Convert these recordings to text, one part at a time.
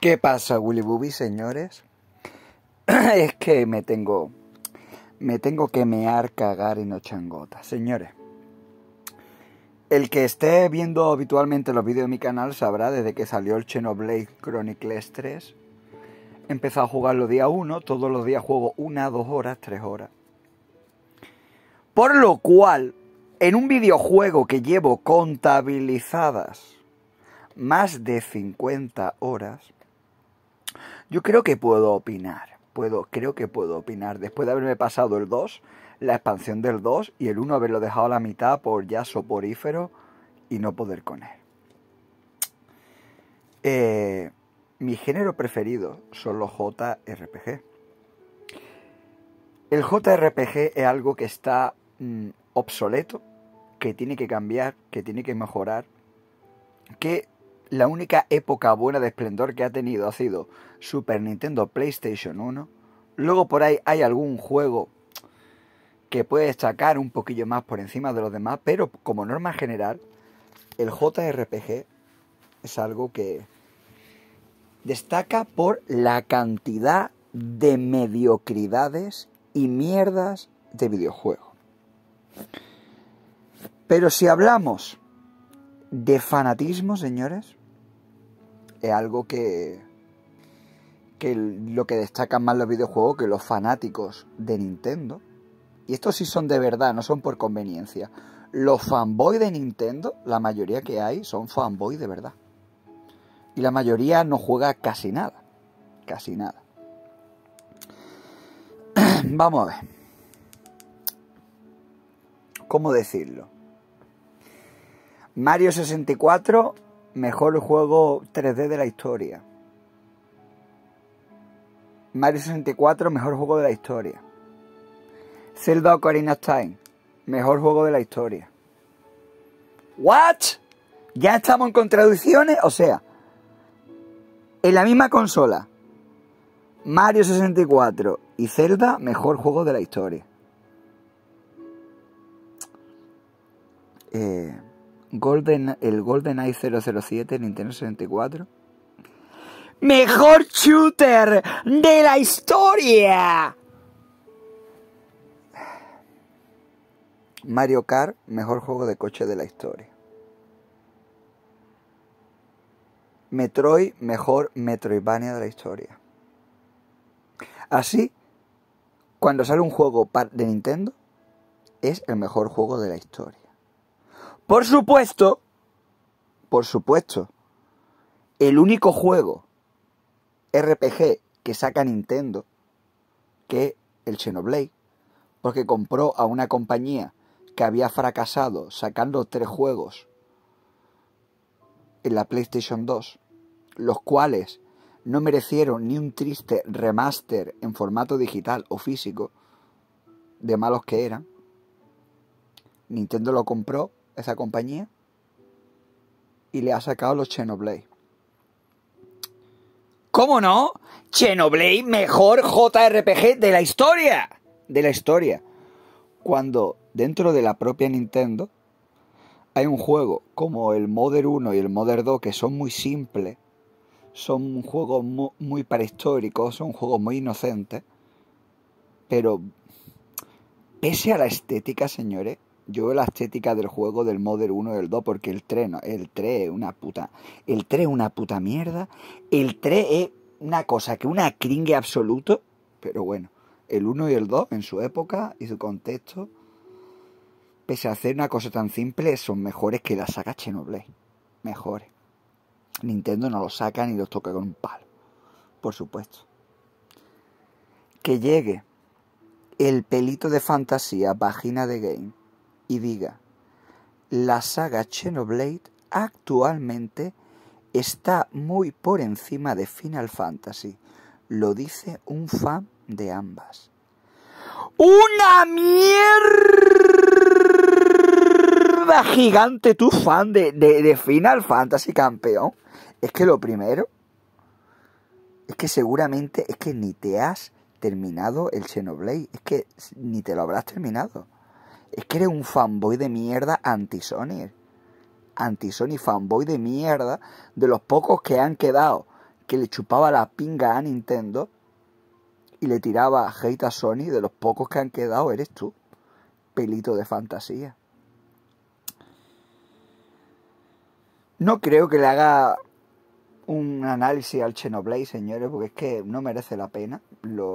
¿Qué pasa, Willy Booby, señores? es que me tengo. Me tengo que mear, cagar y no changota. Señores, el que esté viendo habitualmente los vídeos de mi canal sabrá desde que salió el Xenoblade Chronicles 3. empezó empezado a jugarlo día 1, todos los días juego una, dos horas, tres horas. Por lo cual, en un videojuego que llevo contabilizadas más de 50 horas, yo creo que puedo opinar. Puedo, creo que puedo opinar. Después de haberme pasado el 2, la expansión del 2 y el 1 haberlo dejado a la mitad por ya soporífero y no poder con él. Eh, mi género preferido son los JRPG. El JRPG es algo que está mm, obsoleto, que tiene que cambiar, que tiene que mejorar, que la única época buena de esplendor que ha tenido ha sido Super Nintendo PlayStation 1. Luego por ahí hay algún juego que puede destacar un poquillo más por encima de los demás, pero como norma general, el JRPG es algo que destaca por la cantidad de mediocridades y mierdas de videojuego. Pero si hablamos de fanatismo, señores, es algo que, que lo que destacan más los videojuegos que los fanáticos de Nintendo, y estos sí son de verdad, no son por conveniencia, los fanboys de Nintendo, la mayoría que hay son fanboys de verdad. Y la mayoría no juega casi nada, casi nada. Vamos a ver. ¿Cómo decirlo? Mario 64 Mejor juego 3D de la historia. Mario 64, mejor juego de la historia. Zelda Ocarina of Time, mejor juego de la historia. ¿What? ¿Ya estamos en contradicciones? O sea, en la misma consola, Mario 64 y Zelda, mejor juego de la historia. Eh, Golden, el GoldenEye 007 Nintendo 64. Mejor shooter de la historia. Mario Kart, mejor juego de coche de la historia. Metroid, mejor Metroidvania de la historia. Así, cuando sale un juego de Nintendo, es el mejor juego de la historia. Por supuesto, por supuesto, el único juego RPG que saca Nintendo, que el Xenoblade, porque compró a una compañía que había fracasado sacando tres juegos en la PlayStation 2, los cuales no merecieron ni un triste remaster en formato digital o físico, de malos que eran. Nintendo lo compró esa compañía y le ha sacado los Xenoblade. ¿Cómo no? Xenoblade, mejor JRPG de la historia. De la historia. Cuando dentro de la propia Nintendo hay un juego como el Modern 1 y el Modern 2 que son muy simples, son juegos muy, muy prehistóricos, son juegos muy inocentes, pero pese a la estética, señores, yo veo la estética del juego del Model 1 y el 2 porque el 3, no, el 3 es una puta. El 3 es una puta mierda. El 3 es una cosa que una cringe absoluto. Pero bueno, el 1 y el 2 en su época y su contexto, pese a hacer una cosa tan simple, son mejores que la saga Chenoblade. Mejores. Nintendo no los saca ni los toca con un palo. Por supuesto. Que llegue el pelito de fantasía, página de game, y diga, la saga Xenoblade actualmente está muy por encima de Final Fantasy. Lo dice un fan de ambas. ¡Una mierda gigante tu fan de, de Final Fantasy campeón! Es que lo primero es que seguramente es que ni te has terminado el Xenoblade. Es que ni te lo habrás terminado. Es que eres un fanboy de mierda anti-Sony. Anti-Sony, fanboy de mierda. De los pocos que han quedado que le chupaba la pinga a Nintendo y le tiraba hate a Sony. De los pocos que han quedado, eres tú. Pelito de fantasía. No creo que le haga un análisis al Xenoblade, señores, porque es que no merece la pena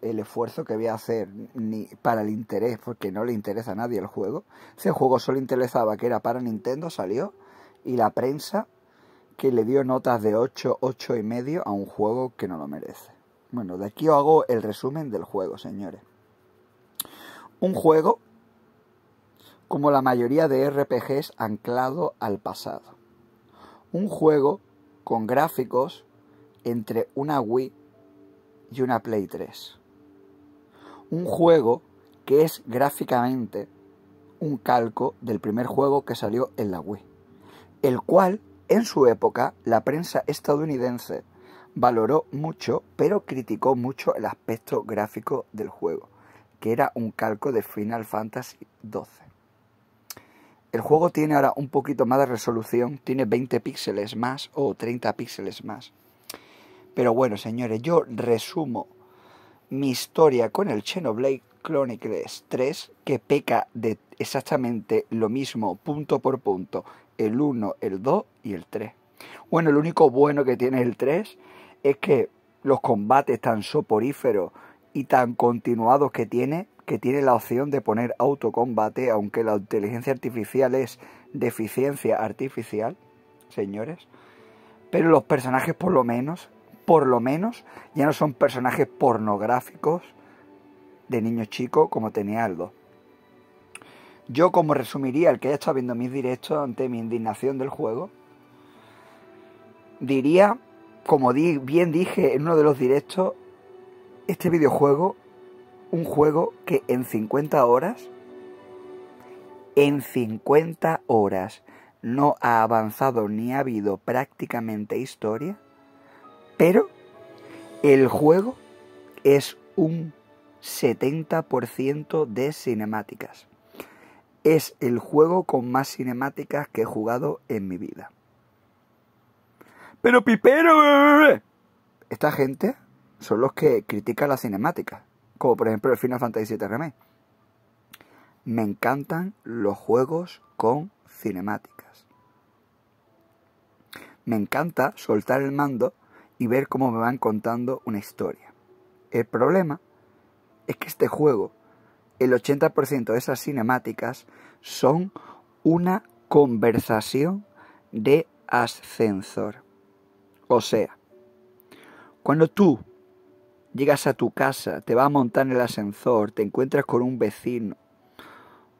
el esfuerzo que voy a hacer ni para el interés, porque no le interesa a nadie el juego. Ese juego solo interesaba que era para Nintendo, salió, y la prensa que le dio notas de 8, 8 y medio a un juego que no lo merece. Bueno, de aquí os hago el resumen del juego, señores. Un juego, como la mayoría de RPGs, anclado al pasado. Un juego con gráficos entre una Wii y una Play 3. Un juego que es gráficamente un calco del primer juego que salió en la Wii, el cual en su época la prensa estadounidense valoró mucho, pero criticó mucho el aspecto gráfico del juego, que era un calco de Final Fantasy XII. El juego tiene ahora un poquito más de resolución, tiene 20 píxeles más o 30 píxeles más. Pero bueno, señores, yo resumo mi historia con el Xenoblade Chronicles 3, que peca de exactamente lo mismo, punto por punto, el 1, el 2 y el 3. Bueno, lo único bueno que tiene el 3 es que los combates tan soporíferos y tan continuados que tiene que tiene la opción de poner autocombate, aunque la inteligencia artificial es deficiencia artificial, señores. Pero los personajes por lo menos, por lo menos, ya no son personajes pornográficos de niño chico como tenía algo Yo como resumiría el que haya estado viendo mis directos ante mi indignación del juego, diría, como bien dije en uno de los directos, este videojuego un juego que en 50 horas, en 50 horas, no ha avanzado ni ha habido prácticamente historia, pero el juego es un 70% de cinemáticas. Es el juego con más cinemáticas que he jugado en mi vida. Pero Pipero, esta gente son los que critican la cinemática como por ejemplo el Final Fantasy VII Remake. Me encantan los juegos con cinemáticas. Me encanta soltar el mando y ver cómo me van contando una historia. El problema es que este juego, el 80% de esas cinemáticas son una conversación de ascensor. O sea, cuando tú llegas a tu casa, te va a montar en el ascensor, te encuentras con un vecino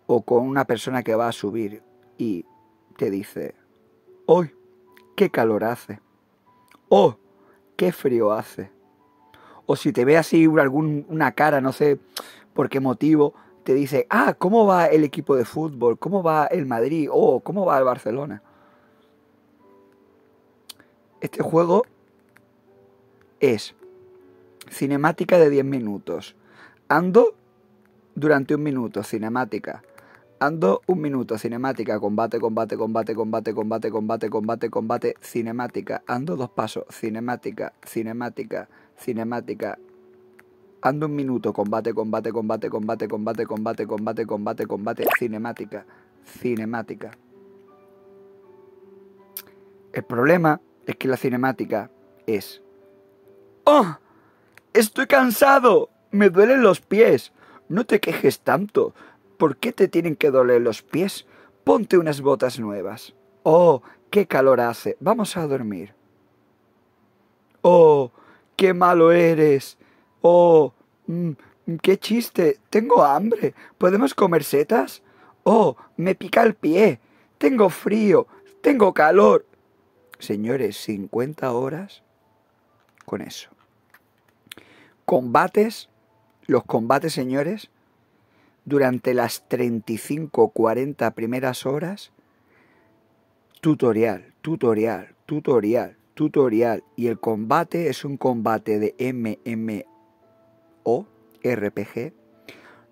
o con una persona que va a subir y te dice, hoy, qué calor hace, oh, qué frío hace. O si te ve así algún, una cara, no sé por qué motivo, te dice, ah, ¿cómo va el equipo de fútbol? ¿Cómo va el Madrid? ¿O oh, cómo va el Barcelona? Este juego es Cinemática de 10 minutos. Ando durante un minuto, cinemática. Ando un minuto, cinemática, combate, combate, combate, combate, combate, combate, combate, combate, cinemática. Ando dos pasos, cinemática, cinemática, cinemática. Ando un minuto, combate, combate, combate, combate, combate, combate, combate, combate, combate, cinemática, cinemática. El problema es que la cinemática es... ¡Oh! Estoy cansado. Me duelen los pies. No te quejes tanto. ¿Por qué te tienen que doler los pies? Ponte unas botas nuevas. Oh, qué calor hace. Vamos a dormir. Oh, qué malo eres. Oh, mm, qué chiste. Tengo hambre. ¿Podemos comer setas? Oh, me pica el pie. Tengo frío. Tengo calor. Señores, 50 horas con eso combates, los combates, señores, durante las 35 40 primeras horas, tutorial, tutorial, tutorial, tutorial. Y el combate es un combate de o RPG,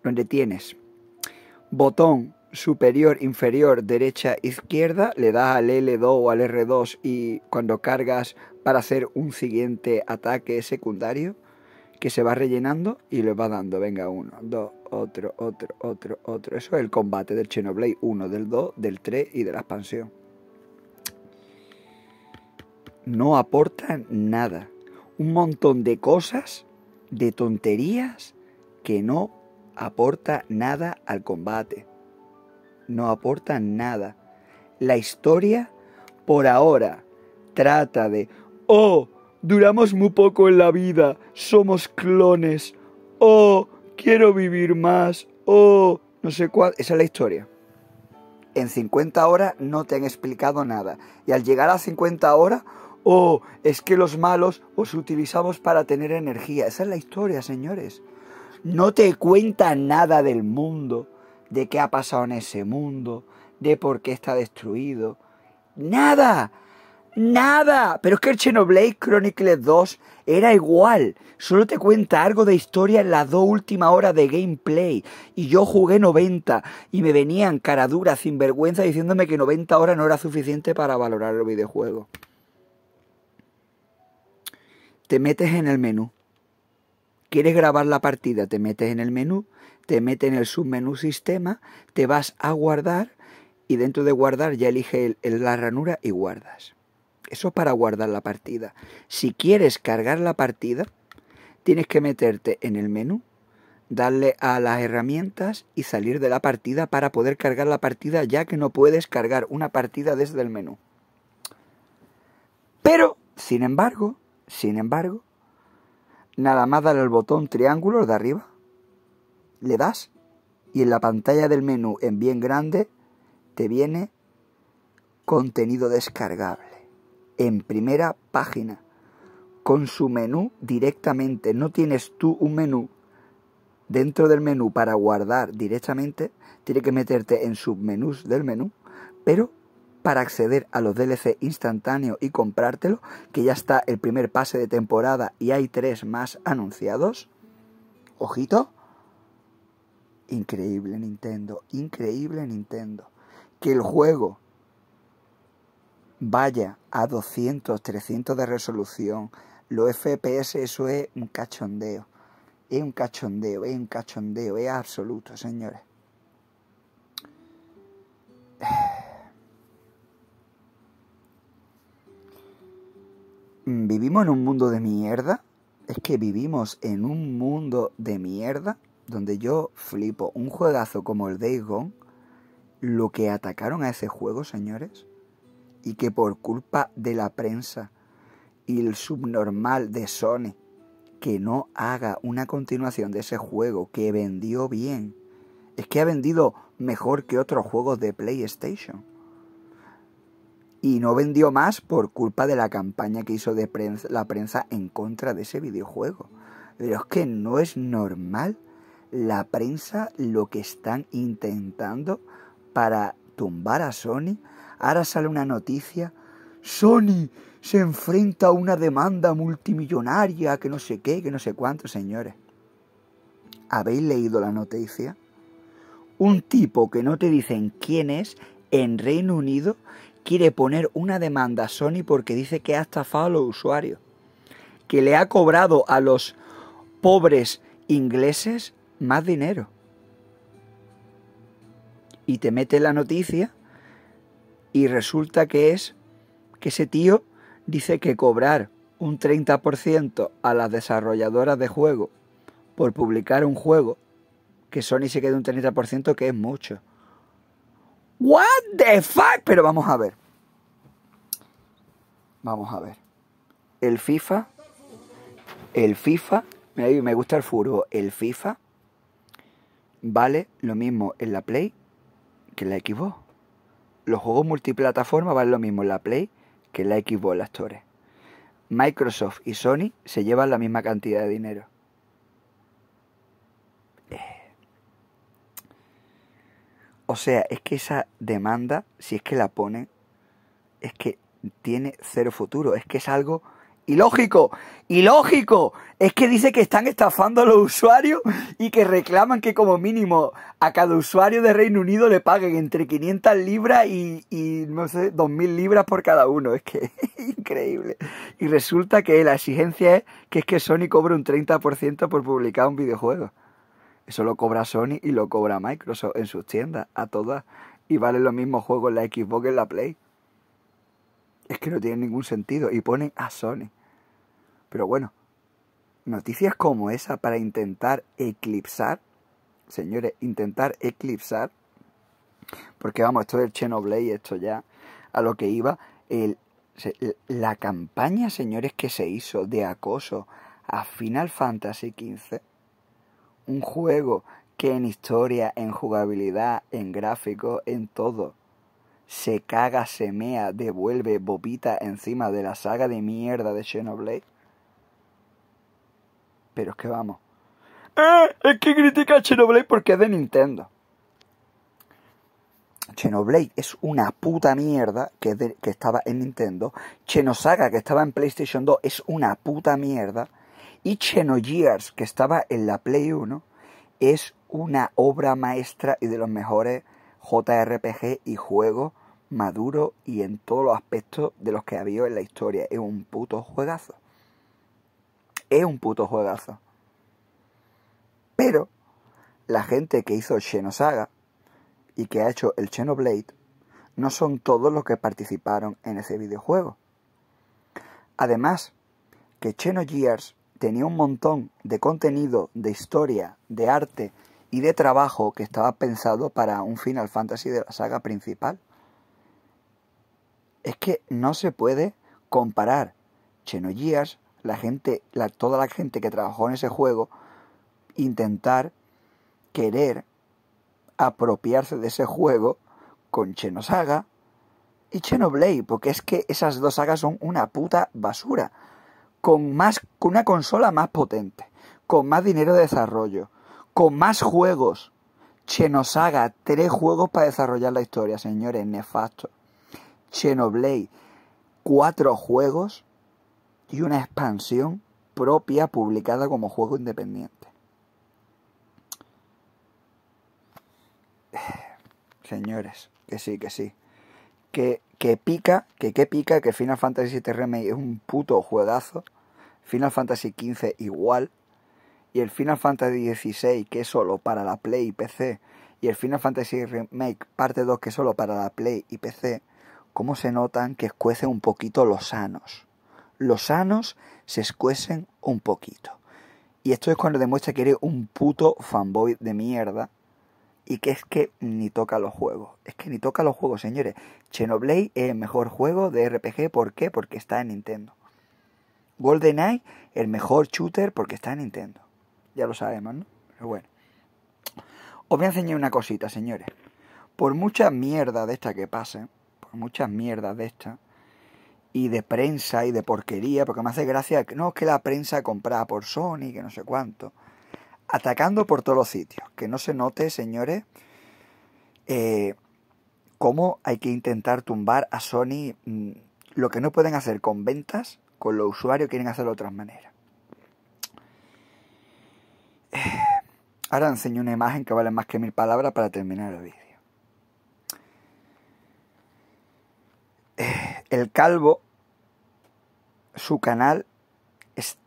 donde tienes botón superior, inferior, derecha, izquierda, le das al L2 o al R2 y cuando cargas para hacer un siguiente ataque secundario, que se va rellenando y le va dando, venga, uno, dos, otro, otro, otro, otro. Eso es el combate del Chernobyl Uno, del 2, del 3 y de la expansión. No aporta nada. Un montón de cosas, de tonterías, que no aporta nada al combate. No aportan nada. La historia, por ahora, trata de, oh, Duramos muy poco en la vida, somos clones. Oh, quiero vivir más. Oh, no sé cuál. Esa es la historia. En 50 horas no te han explicado nada. Y al llegar a 50 horas, oh, es que los malos os utilizamos para tener energía. Esa es la historia, señores. No te cuenta nada del mundo, de qué ha pasado en ese mundo, de por qué está destruido. Nada. Nada. Pero es que el Chernobyl Chronicles 2 era igual. Solo te cuenta algo de historia en las dos últimas horas de gameplay. Y yo jugué 90 y me venían cara dura, vergüenza diciéndome que 90 horas no era suficiente para valorar el videojuego. Te metes en el menú. ¿Quieres grabar la partida? Te metes en el menú, te metes en el submenú sistema, te vas a guardar y dentro de guardar ya elige la ranura y guardas. Eso para guardar la partida. Si quieres cargar la partida, tienes que meterte en el menú, darle a las herramientas y salir de la partida para poder cargar la partida, ya que no puedes cargar una partida desde el menú. Pero, sin embargo, sin embargo, nada más darle al botón triángulo de arriba, le das y en la pantalla del menú en bien grande te viene contenido descargable en primera página con su menú directamente. No tienes tú un menú dentro del menú para guardar directamente. tiene que meterte en submenús del menú. Pero para acceder a los DLC instantáneos y comprártelo, que ya está el primer pase de temporada y hay tres más anunciados. Ojito. Increíble Nintendo, increíble Nintendo. Que el juego vaya a 200, 300 de resolución, lo FPS, eso es un cachondeo. Es un cachondeo, es un cachondeo, es absoluto, señores. ¿Vivimos en un mundo de mierda? Es que vivimos en un mundo de mierda donde yo flipo un juegazo como el de Gone, lo que atacaron a ese juego, señores y que por culpa de la prensa y el subnormal de Sony que no haga una continuación de ese juego que vendió bien, es que ha vendido mejor que otros juegos de PlayStation. Y no vendió más por culpa de la campaña que hizo de la prensa en contra de ese videojuego. Pero es que no es normal la prensa lo que están intentando para tumbar a Sony Ahora sale una noticia. Sony se enfrenta a una demanda multimillonaria, que no sé qué, que no sé cuánto, señores. ¿Habéis leído la noticia? Un tipo que no te dicen quién es en Reino Unido quiere poner una demanda a Sony porque dice que ha estafado a los usuarios, que le ha cobrado a los pobres ingleses más dinero. Y te mete la noticia y resulta que es que ese tío dice que cobrar un 30% a las desarrolladoras de juego por publicar un juego, que Sony se quede un 30%, que es mucho. What the fuck? Pero vamos a ver. Vamos a ver. El FIFA. El FIFA. Me gusta el furbo. El FIFA vale lo mismo en la Play que en la Xbox los juegos multiplataforma van lo mismo en la Play que en la Xbox, las Microsoft y Sony se llevan la misma cantidad de dinero. Eh. O sea, es que esa demanda, si es que la ponen, es que tiene cero futuro. Es que es algo ilógico, ilógico. Es que dice que están estafando a los usuarios y que reclaman que como mínimo a cada usuario de Reino Unido le paguen entre 500 libras y, no sé, 2.000 libras por cada uno. Es que increíble. Y resulta que la exigencia es que es que Sony cobra un 30% por publicar un videojuego. Eso lo cobra Sony y lo cobra Microsoft en sus tiendas, a todas. Y valen los mismos juegos en la Xbox que en la Play. Es que no tiene ningún sentido. Y ponen a Sony. Pero bueno, noticias como esa para intentar eclipsar, señores, intentar eclipsar, porque vamos, esto del Chenoblade, esto ya a lo que iba, la campaña, señores, que se hizo de acoso a Final Fantasy XV, un juego que en historia, en jugabilidad, en gráfico, en todo, se caga, se mea, devuelve, bobita encima de la saga de mierda de Xenoblade. Pero es que vamos. ¡Eh! Es que critica a Xenoblade porque es de Nintendo. Xenoblade es una puta mierda que, que estaba en Nintendo. Xenosaga, que estaba en PlayStation 2, es una puta mierda. Y Xenogears, que estaba en la Play 1, es una obra maestra y de los mejores JRPG y juegos maduro y en todos los aspectos de los que ha habido en la historia. Es un puto juegazo. Es un puto juegazo. Pero la gente que hizo Saga y que ha hecho el Blade no son todos los que participaron en ese videojuego. Además, que Gears tenía un montón de contenido, de historia, de arte y de trabajo que estaba pensado para un Final Fantasy de la saga principal es que no se puede comparar Chenoyías, la gente, toda la gente que trabajó en ese juego, intentar querer apropiarse de ese juego con Chenosaga y Chenoblade, porque es que esas dos sagas son una puta basura. Con más, con una consola más potente, con más dinero de desarrollo, con más juegos. Chenosaga, tres juegos para desarrollar la historia, señores, nefasto. Xenoblade, cuatro juegos y una expansión propia publicada como juego independiente. Señores, que sí, que sí. Que, pica, que, que pica, que Final Fantasy VII Remake es un puto juegazo. Final Fantasy XV igual. Y el Final Fantasy XVI, que es solo para la Play y PC. Y el Final Fantasy Remake parte 2, que es solo para la Play y PC cómo se notan que escuecen un poquito los sanos. Los sanos se escuecen un poquito. Y esto es cuando demuestra que eres un puto fanboy de mierda. Y que es que ni toca los juegos. Es que ni toca los juegos, señores. Xenoblade es el mejor juego de RPG. ¿Por qué? Porque está en Nintendo. GoldenEye, el mejor shooter porque está en Nintendo. Ya lo sabemos, ¿no? Pero bueno. Os voy a enseñar una cosita, señores. Por mucha mierda de esta que pase, muchas mierdas de estas y de prensa y de porquería, porque me hace gracia, no es que la prensa comprada por Sony, que no sé cuánto, atacando por todos los sitios, que no se note, señores, eh, cómo hay que intentar tumbar a Sony mm, lo que no pueden hacer con ventas, con los usuarios quieren hacerlo de otras maneras. Eh, ahora enseño una imagen que vale más que mil palabras para terminar el vídeo. El Calvo, su canal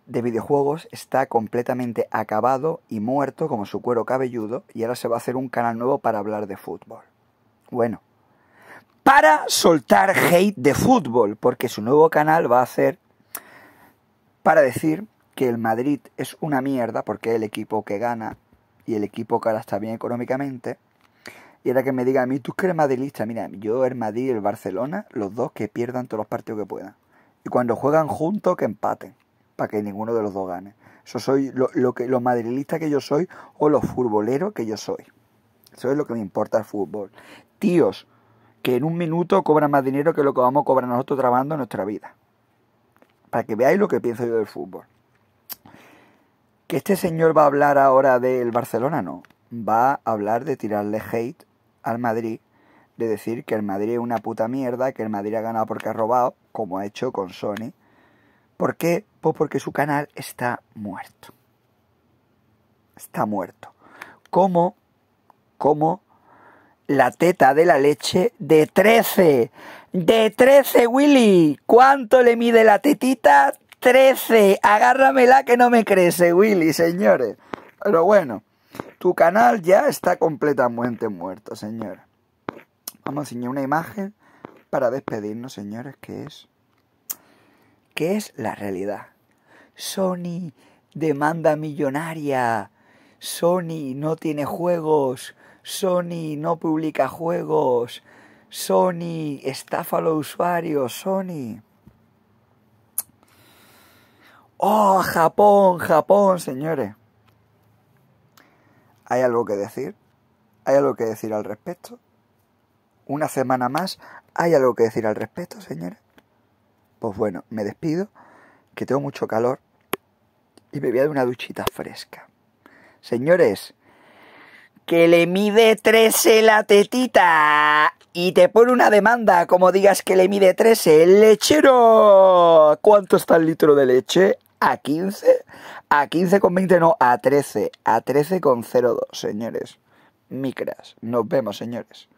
de videojuegos está completamente acabado y muerto como su cuero cabelludo y ahora se va a hacer un canal nuevo para hablar de fútbol. Bueno, para soltar hate de fútbol, porque su nuevo canal va a ser para decir que el Madrid es una mierda porque es el equipo que gana y el equipo que ahora está bien económicamente y era que me diga a mí, tú que eres madridista, mira, yo el Madrid y el Barcelona, los dos que pierdan todos los partidos que puedan. Y cuando juegan juntos, que empaten, para que ninguno de los dos gane. Eso soy lo, que, los madridistas que yo soy o los futboleros que yo soy. Eso es lo que me importa el fútbol. Tíos que en un minuto cobran más dinero que lo que vamos a cobrar nosotros trabajando en nuestra vida. Para que veáis lo que pienso yo del fútbol. Que este señor va a hablar ahora del Barcelona, no. Va a hablar de tirarle hate al Madrid de decir que el Madrid es una puta mierda, que el Madrid ha ganado porque ha robado, como ha hecho con Sony. ¿Por qué? Pues porque su canal está muerto. Está muerto. Como, como la teta de la leche de 13. De 13, Willy. ¿Cuánto le mide la tetita? 13. Agárramela que no me crece, Willy, señores. Pero bueno. Tu canal ya está completamente muerto, señor. Vamos a enseñar una imagen para despedirnos, señores, que es... ¿Qué es la realidad? Sony demanda millonaria. Sony no tiene juegos. Sony no publica juegos. Sony estafa a los usuarios. Sony. Oh, Japón, Japón, señores. ¿Hay algo que decir? ¿Hay algo que decir al respecto? Una semana más, ¿hay algo que decir al respecto, señores? Pues bueno, me despido, que tengo mucho calor y me voy a dar una duchita fresca. Señores, que le mide 13 la tetita y te pone una demanda como digas que le mide 13. el ¡Lechero! ¿Cuánto está el litro de leche? a 15, a 15 con 20, no, a 13, a 13 con 02, señores. Micras, nos vemos, señores.